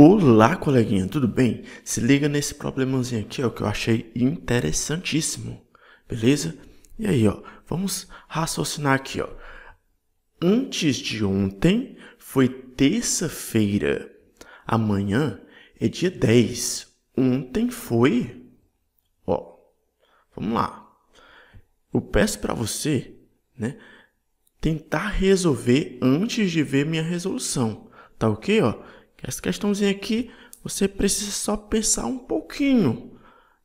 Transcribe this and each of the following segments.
Olá, coleguinha, tudo bem? Se liga nesse problemazinho aqui, ó, que eu achei interessantíssimo, beleza? E aí, ó, vamos raciocinar aqui, ó. Antes de ontem foi terça-feira, amanhã é dia 10. Ontem foi, ó, vamos lá. Eu peço para você, né, tentar resolver antes de ver minha resolução, tá ok, ó? Essa questãozinha aqui, você precisa só pensar um pouquinho.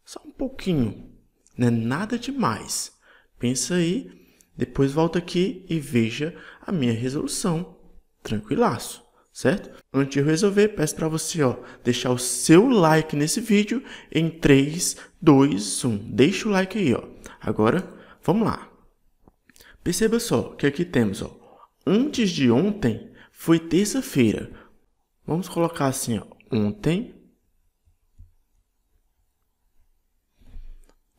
Só um pouquinho. Não é nada demais. Pensa aí, depois volta aqui e veja a minha resolução. Tranquilaço, certo? Antes de eu resolver, peço para você ó, deixar o seu like nesse vídeo em 3, 2, 1. Deixa o like aí. Ó. Agora, vamos lá. Perceba só que aqui temos, ó, antes de ontem foi terça-feira. Vamos colocar assim, ó, ontem.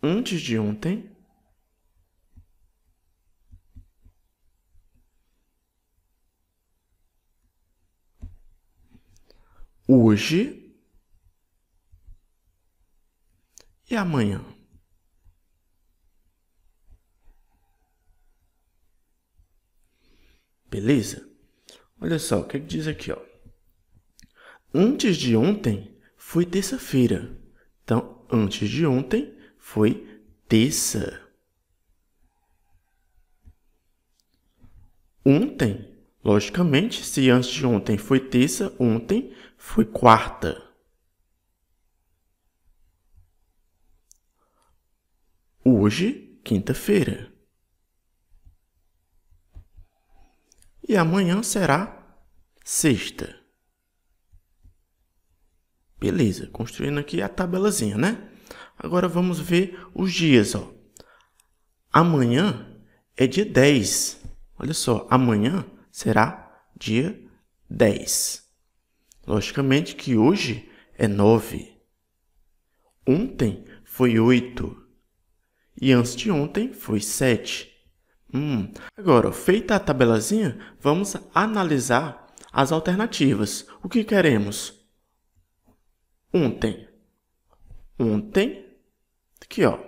Antes de ontem. Hoje. E amanhã. Beleza? Olha só, o que, é que diz aqui, ó. Antes de ontem foi terça-feira. Então, antes de ontem foi terça. Ontem, logicamente, se antes de ontem foi terça, ontem foi quarta. Hoje, quinta-feira. E amanhã será sexta. Beleza, construindo aqui a tabelazinha, né? Agora vamos ver os dias, ó. Amanhã é dia 10. Olha só, amanhã será dia 10. Logicamente que hoje é 9. Ontem foi 8. E antes de ontem foi 7. Hum. Agora, feita a tabelazinha, vamos analisar as alternativas. O que queremos? ontem. Ontem, aqui ó.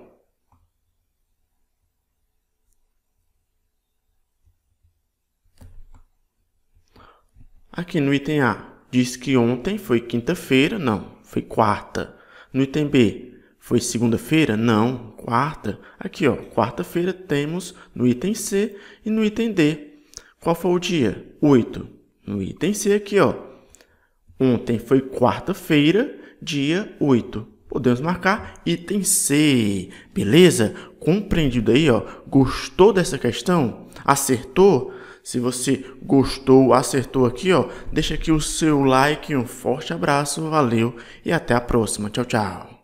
Aqui no item A, diz que ontem foi quinta-feira, não, foi quarta. No item B, foi segunda-feira? Não, quarta. Aqui ó, quarta-feira temos no item C e no item D. Qual foi o dia? 8. No item C aqui ó, Ontem foi quarta-feira dia 8. Podemos marcar item C, beleza? Compreendido aí, ó. Gostou dessa questão? Acertou? Se você gostou, acertou aqui, ó, deixa aqui o seu like, um forte abraço, valeu e até a próxima. Tchau, tchau.